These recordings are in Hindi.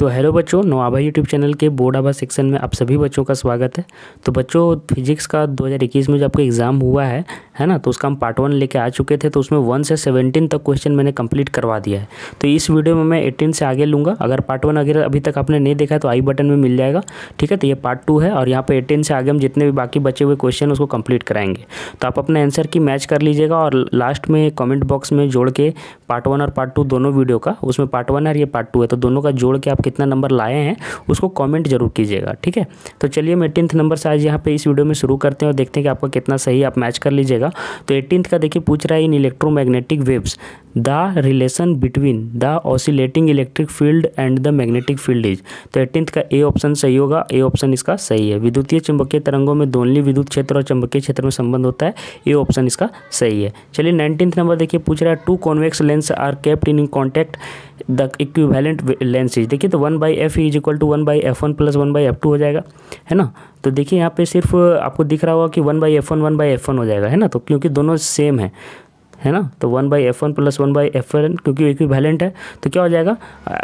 तो हेलो बच्चों नोआबा यूट्यूब चैनल के बोर्ड आबा सेक्शन में आप सभी बच्चों का स्वागत है तो बच्चों फिजिक्स का 2021 में जो आपका एग्ज़ाम हुआ है है ना तो उसका हम पार्ट वन लेके आ चुके थे तो उसमें वन से सेवेंटीन तक क्वेश्चन मैंने कंप्लीट करवा दिया है तो इस वीडियो में मैं एटीन से आगे लूँगा अगर पार्ट वन अगर अभी तक आपने नहीं देखा तो आई बटन में मिल जाएगा ठीक है तो ये पार्ट टू है और यहाँ पर एटीन से आगे हम जितने भी बाकी बचे हुए क्वेश्चन उसको कंप्लीट कराएंगे तो आप अपने आंसर की मैच कर लीजिएगा और लास्ट में कॉमेंट बॉक्स में जोड़ के पार्ट वन और पार्ट टू दोनों वीडियो का उसमें पार्ट वन और ये पार्ट टू है तो दोनों का जोड़ के आपके कितना नंबर लाए हैं उसको कमेंट जरूर कीजिएगा ठीक है तो चलिए हम एटीनथ नंबर से आज यहाँ पे इस वीडियो में शुरू करते हैं और देखते हैं कि आपका कितना सही आप मैच कर लीजिएगा तो एटीनथ का देखिए पूछ रहा है in electromagnetic waves the relation between the oscillating electric field and the magnetic field is तो एटीनथ का ए ऑप्शन सही होगा ए ऑप्शन इसका सही है विद्युतीय चुंबकीय तरंगों में दोनली विद्युत क्षेत्र और चुंबकीय क्षेत्र में संबंध होता है ए ऑप्शन इसका सही है चलिए नाइनटीन नंबर देखिए पूछ रहा है two convex lens are kept in contact the equivalent lens is देखिए तो one by F is equal to one by F one plus one by F two हो जाएगा है ना तो देखिए यहाँ पे सिर्फ आपको दिख रहा होगा कि one by F one one by F one हो जाएगा है ना तो क्योंकि दोनों सेम है है ना तो one by F one plus one by F एन क्योंकि वैलेंट है तो क्या हो जाएगा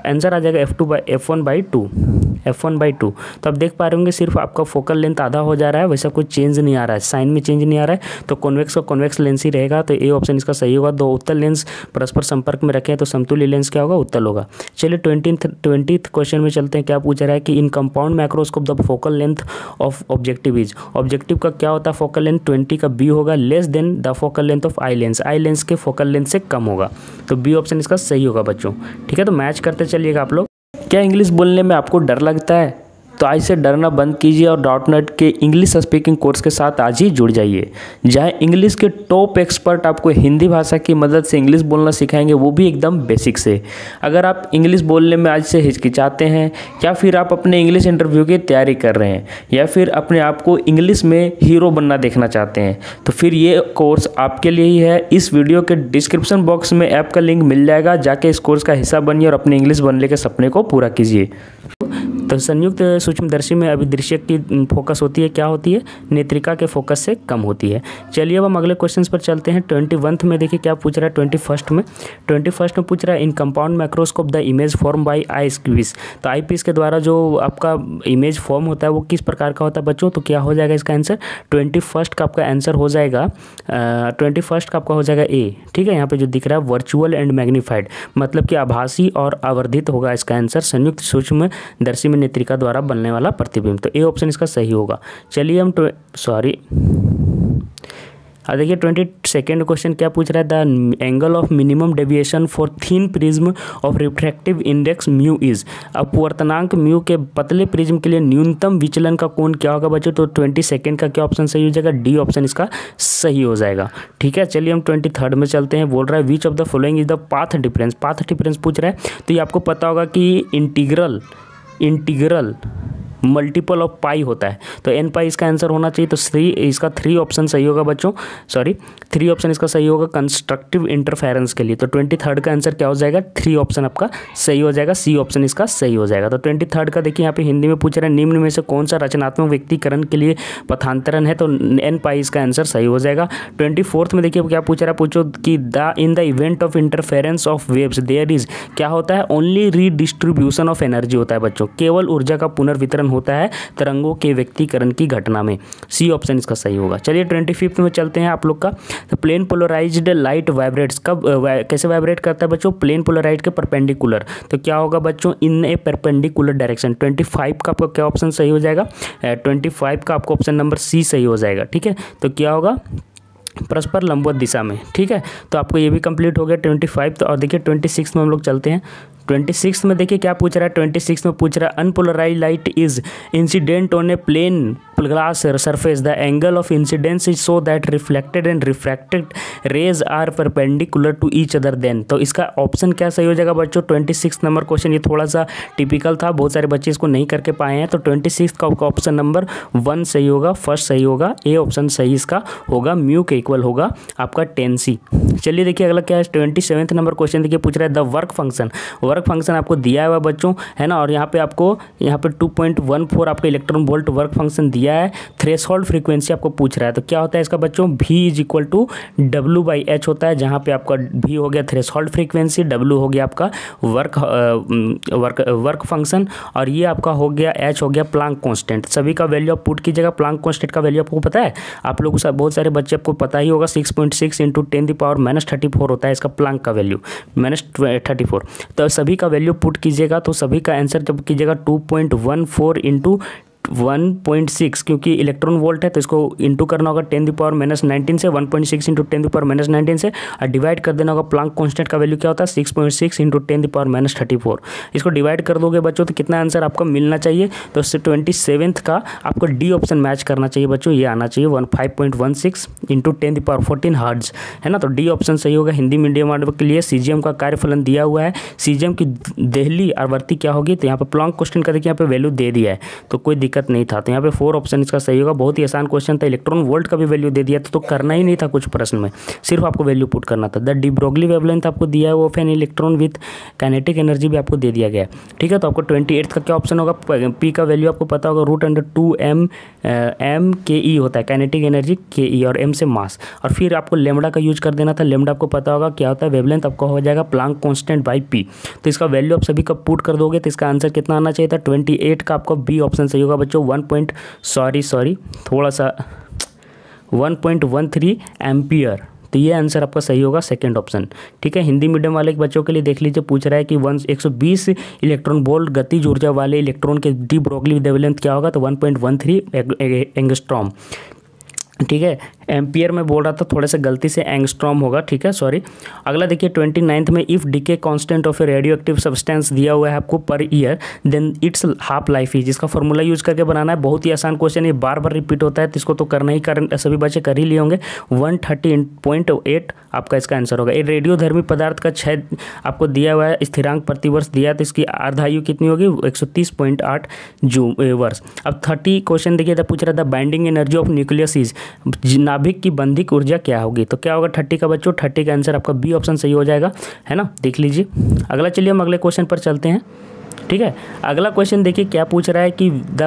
आंसर आ जाएगा F two by F one by two F one by two तो आप देख पा रहे होंगे सिर्फ आपका फोकल लेंथ आधा हो जा रहा है वैसा कुछ चेंज नहीं आ रहा है साइन में चेंज नहीं आ रहा है तो कॉन्वेक्स का कॉन्वेक्स लेंस ही रहेगा तो ए ऑप्शन इसका सही होगा दो उत्तर लेंस परस्पर संपर्क में रखें तो समतुल्य लेंस क्या होगा उत्तर होगा चलिए ट्वेंटी ट्वेंटी क्वेश्चन में चलते हैं क्या पूछ रहा है कि in compound microscope the focal length of objective is objective का क्या होता है फोकल लेंथ ट्वेंटी का बी होगा less than the focal length of eye lens eye lens के फोकल लेंथ से कम होगा तो बी ऑप्शन इसका सही होगा बच्चों ठीक है तो मैच करते चलिएगा आप लोग क्या इंग्लिश बोलने में आपको डर लगता है तो आज से डरना बंद कीजिए और डॉट नेट के इंग्लिश स्पीकिंग कोर्स के साथ आज ही जुड़ जाइए जहाँ इंग्लिश के टॉप एक्सपर्ट आपको हिंदी भाषा की मदद से इंग्लिश बोलना सिखाएंगे वो भी एकदम बेसिक से अगर आप इंग्लिश बोलने में आज से हिचकिचाते हैं या फिर आप अपने इंग्लिश इंटरव्यू की तैयारी कर रहे हैं या फिर अपने आप को इंग्लिश में हीरो बनना देखना चाहते हैं तो फिर ये कोर्स आपके लिए ही है इस वीडियो के डिस्क्रिप्शन बॉक्स में ऐप का लिंक मिल जाएगा जाके इस कोर्स का हिस्सा बनिए और अपने इंग्लिश बनने के सपने को पूरा कीजिए तो संयुक्त सूक्ष्मदर्शी में दृश्य की फोकस होती है क्या होती है नेत्रिका के फोकस से कम होती है चलिए अब हम अगले क्वेश्चन पर चलते हैं ट्वेंटी वंथ में देखिए क्या पूछ रहा है ट्वेंटी फर्स्ट में ट्वेंटी फर्स्ट में पूछ रहा है in compound microscope the image form by eye piece तो आई पीस के द्वारा जो आपका इमेज फॉर्म होता है वो किस प्रकार का होता है बच्चों तो क्या हो जाएगा इसका आंसर ट्वेंटी फर्स्ट का आपका आंसर हो जाएगा ट्वेंटी फर्स्ट का आपका हो जाएगा ए ठीक है यहाँ पर जो दिख रहा है वर्चुअल एंड मैग्नीफाइड मतलब कि आभासी और आवर्धित होगा इसका आंसर संयुक्त सूक्ष्म दर्शी में नेत्रिका द्वारा बनने वाला प्रतिबिंब तो ए ऑप्शन इसका सही होगा चलिए हम सॉरी और देखिए ट्वेंटी सेकेंड क्वेश्चन क्या पूछ रहा है the angle of minimum deviation for thin prism of refractive index mu is अपवर्तनांक म्यू के पतले प्रिज्म के लिए न्यूनतम विचलन का कोण क्या होगा बच्चों तो ट्वेंटी सेकेंड का क्या ऑप्शन सही हो जाएगा डी ऑप्शन इसका सही हो जाएगा ठीक है चलिए हम ट्वेंटी में चलते हैं बोल रहा है which of the following is the path difference path difference पूछ रहा है तो ये आपको पता होगा कि integral integral multiple of pi होता है तो एन पाई इसका आंसर होना चाहिए तो थ्री इसका थ्री ऑप्शन सही होगा बच्चों सॉरी थ्री ऑप्शन इसका सही होगा कंस्ट्रक्टिव इंटरफेरेंस के लिए तो ट्वेंटी थर्ड का आंसर क्या हो जाएगा थ्री ऑप्शन आपका सही हो जाएगा सी ऑप्शन इसका सही हो जाएगा तो ट्वेंटी थर्ड का देखिए यहाँ पे हिंदी में पूछ रहे हैं निम्न में से कौन सा रचनात्मक व्यक्तिकरण के लिए पथांतरण है तो एन पाई इसका आंसर सही हो जाएगा ट्वेंटी फोर्थ में देखिए क्या पूछ रहा है पूछो कि the in the event of interference of waves there is क्या होता है ओनली रीडिस्ट्रीब्यूशन ऑफ एनर्जी होता है बच्चों केवल ऊर्जा का पुनर्वितरण परिवर्तन होता है तरंगों के व्यक्तिकरण की घटना में सी ऑप्शन इसका सही होगा चलिए ट्वेंटी फिफ्थ में चलते हैं आप लोग का तो प्लेन पोलराइज्ड लाइट वाइब्रेट्स कब वा, कैसे वाइब्रेट करता है बच्चों प्लेन पोलराइज के परपेंडिकुलर तो क्या होगा बच्चों in a perpendicular direction twenty five का आपका क्या ऑप्शन सही हो जाएगा ट्वेंटी फाइव का आपको ऑप्शन नंबर सी सही हो जाएगा ठीक है तो क्या होगा परस्पर लंबवत दिशा में ठीक है तो आपको ये भी कंप्लीट हो गया ट्वेंटी फाइव तो और देखिए ट्वेंटी सिक्स में हम लोग चलते हैं ट्वेंटी सिक्स में देखिए क्या पूछ रहा है ट्वेंटी सिक्स में पूछ रहा है unpolarised light is incident on a plane glass the angle of of is so that reflected and refracted rays are perpendicular to each other then तो इसका ऑप्शन क्या सही हो जाएगा बच्चों ट्वेंटी सिक्स नंबर क्वेश्चन ये थोड़ा सा टिपिकल था बहुत सारे बच्चे इसको नहीं करके पाए हैं तो ट्वेंटी सिक्स का आपका ऑप्शन नंबर वन सही होगा फर्स्ट सही होगा ए ऑप्शन सही इसका होगा म्यू के इक्वल होगा आपका टेन सी चलिए देखिए अगला क्या है ट्वेंटी सेवेंथ नंबर क्वेश्चन देखिए पूछ रहा है the work function work function आपको दिया हुआ बच्चों है ना और यहाँ पे आपको यहाँ पे 2.14 पॉइंट आपका इलेक्ट्रॉन वोल्ट वर्क फंक्शन दिया है थ्रेश फ्रीक्वेंसी आपको पूछ रहा है तो क्या होता है इसका बच्चों भी is equal to W by H होता है जहाँ पे आपका भी हो गया थ्रेश फ्रीक्वेंसी डब्ल्यू हो गया आपका वर्क वर्क वर्क फंक्शन और ये आपका हो गया एच हो गया प्लांक कॉन्स्टेंट सभी का वैल्यू आप पुट कीजिएगा प्लांक कॉन्स्टेंट का वैल्यू आपको पता है आप लोग बहुत सारे बच्चे आपको पता ही होगा six point six into ten the power minus thirty four होता है इसका प्लांक का वैल्यू माइनस थर्टी फोर तो सब सभी का वैल्यू पुट कीजिएगा तो सभी का आंसर जब कीजिएगा two point one four into 1.6 क्योंकि इलेक्ट्रॉन वोल्ट है तो इसको इंटू करना होगा ten the power minus nineteen से 1.6 point six into ten the power minus nineteen से और डिवाइड कर देना होगा प्लांक कॉन्स्टेंट का वैल्यू क्या होता है six point six into ten the power minus thirty four इसको डिवाइड कर दोगे बच्चों तो कितना आंसर आपको मिलना चाहिए तो ट्वेंटी सेवंथ का आपको डी ऑप्शन मैच करना चाहिए बच्चों ये आना चाहिए one five point one six into ten the power fourteen hertz है ना तो डी ऑप्शन सही होगा हिंदी मीडियम वालों के लिए सी का कार्यफलन दिया हुआ है सी की दहली आवर्ती क्या होगी तो यहाँ पर प्लांक क्वेश्चन का देखिए यहाँ पर वैल्यू दे दिया है तो कोई दिक्कत दिक्कत नहीं था तो यहाँ पे फोर ऑप्शन इसका सही होगा बहुत ही आसान क्वेश्चन था इलेक्ट्रॉन वोल्ट का भी वैल्यू दे दिया था तो करना ही नहीं था कुछ प्रश्न में सिर्फ आपको वैल्यू पुट करना था द डिब्रोगली वेवलेंथ आपको दिया है वो फैन इलेक्ट्रॉन विथ कैनेटिक एनर्जी भी आपको दे दिया गया ठीक है तो आपको ट्वेंटी का क्या ऑप्शन होगा पी का वैल्यू आपको पता होगा root under two M M K E होता है कैनेटिक एनर्जी के ई और एम से मास और फिर आपको लेमडा का यूज कर देना था लेमडा आपको पता होगा क्या होता है वेवलेंथ आपको हो जाएगा प्लांक कॉन्स्टेंट बाई पी तो इसका वैल्यू आप सभी का पुट कर दोगे तो इसका आंसर कितना आना चाहिए था ट्वेंटी का आपका बी ऑप्शन सही होगा बच्चों वन पॉइंट सॉरी सॉरी थोड़ा सा one point one three ampere तो ये आंसर आपका सही होगा सेकंड ऑप्शन ठीक है हिंदी मीडियम वाले के बच्चों के लिए देख लीजिए पूछ रहा है कि वन एक सौ बीस इलेक्ट्रॉन बोल्ट गति ऊर्जा वाले इलेक्ट्रॉन के डी ब्रोगली वेवलेंथ क्या होगा तो one point one three angstrom ठीक है एम्पियर में बोल रहा था थोड़ा सा गलती से एंगस्ट्रॉम होगा ठीक है सॉरी अगला देखिए ट्वेंटी नाइन्थ में if decay constant of a radioactive substance दिया हुआ है आपको per year then it's half life ही जिसका फॉर्मूला यूज करके बनाना है बहुत ही आसान क्वेश्चन ये बार बार रिपीट होता है तो इसको तो करना ही कर सभी बच्चे कर ही लिए होंगे वन थर्टी पॉइंट एट आपका इसका आंसर होगा ये रेडियोधर्मी पदार्थ का छः आपको दिया हुआ है स्थिरांक प्रतिवर्ष दिया तो इसकी अर्धायु कितनी होगी एक सौ तीस पॉइंट आठ जू वर्ष अब थर्टी क्वेश्चन देखिए तो पूछ रहा था binding energy of nucleus is नाभिक की बंधिक ऊर्जा क्या होगी तो क्या होगा थर्टी का बच्चों थर्टी का आंसर आपका बी ऑप्शन सही हो जाएगा है ना देख लीजिए अगला चलिए हम अगले क्वेश्चन पर चलते हैं ठीक है अगला क्वेश्चन देखिए क्या पूछ रहा है कि the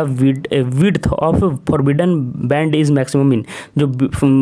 width of forbidden band is maximum in जो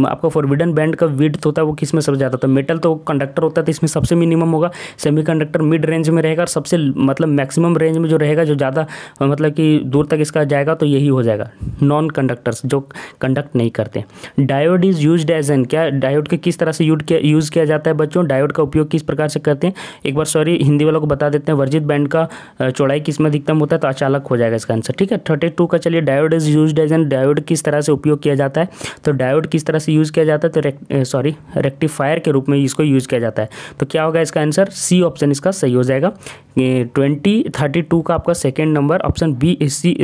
आपका फॉरबिडन बैंड का विड्थ होता है वो किस में सबसे ज़्यादा होता है मेटल तो कंडक्टर होता है तो इसमें सबसे मिनिमम होगा सेमी कंडक्टर मिड रेंज में रहेगा और सबसे मतलब मैक्सिमम रेंज में जो रहेगा जो ज़्यादा मतलब कि दूर तक इसका जाएगा तो यही हो जाएगा नॉन कंडक्टर्स जो कंडक्ट नहीं करते diode is use as an क्या डायोड के किस तरह से यूज किया यूज़ किया जाता है बच्चों डायोड का उपयोग किस प्रकार से करते हैं एक बार सॉरी हिंदी वालों को बता देते हैं वर्जित बैंड का चौड़ा चौड़ाई में अधिकतम होता है तो अचालक हो जाएगा इसका आंसर ठीक है थर्टी टू का चलिए diode is use as an diode किस तरह से उपयोग किया जाता है तो डायोड किस तरह से यूज़ किया जाता है तो सॉरी रेक्टिफायर eh, के रूप में इसको यूज़ किया जाता है तो क्या होगा इसका आंसर सी ऑप्शन इसका सही हो जाएगा ट्वेंटी थर्टी टू का आपका second number option B C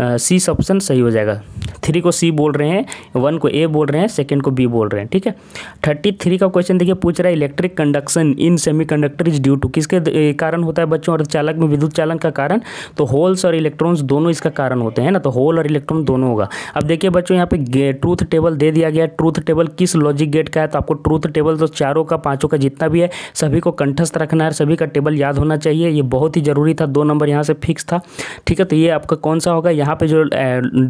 C option सही हो जाएगा थ्री को सी बोल रहे हैं वन को ए बोल रहे हैं सेकेंड को बी बोल रहे हैं ठीक है थर्टी थ्री का क्वेश्चन देखिए पूछ रहा है electric conduction in semiconductor is due to किसके कारण होता है बच्चों और चालक में विद्युत चालन का कारण तो होल्स और इलेक्ट्रॉन्स दोनों इसका कारण होते हैं ना तो होल और इलेक्ट्रॉन दोनों होगा अब देखिए बच्चों यहाँ पे ट्रूथ टेबल दे दिया गया ट्रूथ टेबल किस लॉजिक गेट का है तो आपको ट्रूथ टेबल तो चारों का पाँचों का जितना भी है सभी को कंठस्थ रखना है सभी का टेबल याद होना चाहिए ये बहुत ही जरूरी था दो नंबर यहाँ से फिक्स था ठीक है तो ये आपका कौन सा होगा यहाँ पे जो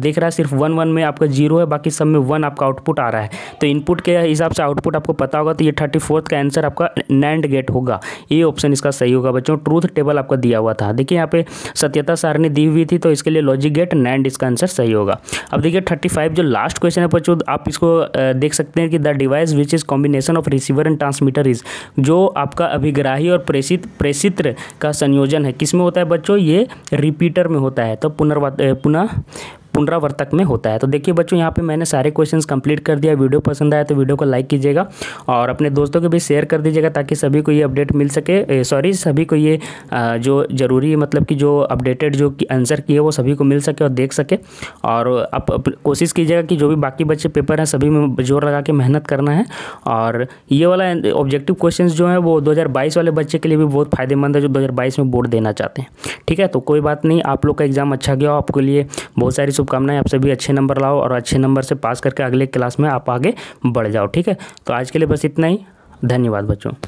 देख रहा है सिर्फ वन वन में आपका जीरो है बाकी सब में वन आपका आउटपुट आ रहा है तो इनपुट के हिसाब से आउटपुट आपको पता होगा तो ये थर्टी फोर्थ का आंसर आपका नैंड गेट होगा ये ऑप्शन इसका सही होगा बच्चों ट्रूथ टेबल आपका दिया हुआ था देखिए यहाँ पे सत्यता सारणी दी हुई थी तो इसके लिए लॉजिक गेट नैंड इसका आंसर सही होगा अब देखिए थर्टी फाइव जो लास्ट क्वेश्चन है बच्चों आप इसको देख सकते हैं कि the device which is combination of receiver and transmitter is जो आपका अभिग्राही और प्रेषित प्रेषित्र का संयोजन है किसमें होता है बच्चों ये रिपीटर में होता है तो पुनर्वा punah पुनरावर्तक में होता है तो देखिए बच्चों यहाँ पे मैंने सारे क्वेश्चन कंप्लीट कर दिया वीडियो पसंद आया तो वीडियो को लाइक कीजिएगा और अपने दोस्तों के भी शेयर कर दीजिएगा ताकि सभी को ये अपडेट मिल सके सॉरी सभी को ये जो ज़रूरी मतलब कि जो अपडेटेड जो आंसर की है वो सभी को मिल सके और देख सके और आप कोशिश कीजिएगा कि जो भी बाकी बच्चे पेपर हैं सभी में जोर लगा के मेहनत करना है और ये वाला ऑब्जेक्टिव क्वेश्चन जो है वो दो वाले बच्चे के लिए भी बहुत फ़ायदेमंद है जो दो में बोर्ड देना चाहते हैं ठीक है तो कोई बात नहीं आप लोग का एग्ज़ाम अच्छा गया हो आपके लिए बहुत सारी शुभकामनाएं आप सभी अच्छे नंबर लाओ और अच्छे नंबर से पास करके अगले क्लास में आप आगे बढ़ जाओ ठीक है तो आज के लिए बस इतना ही धन्यवाद बच्चों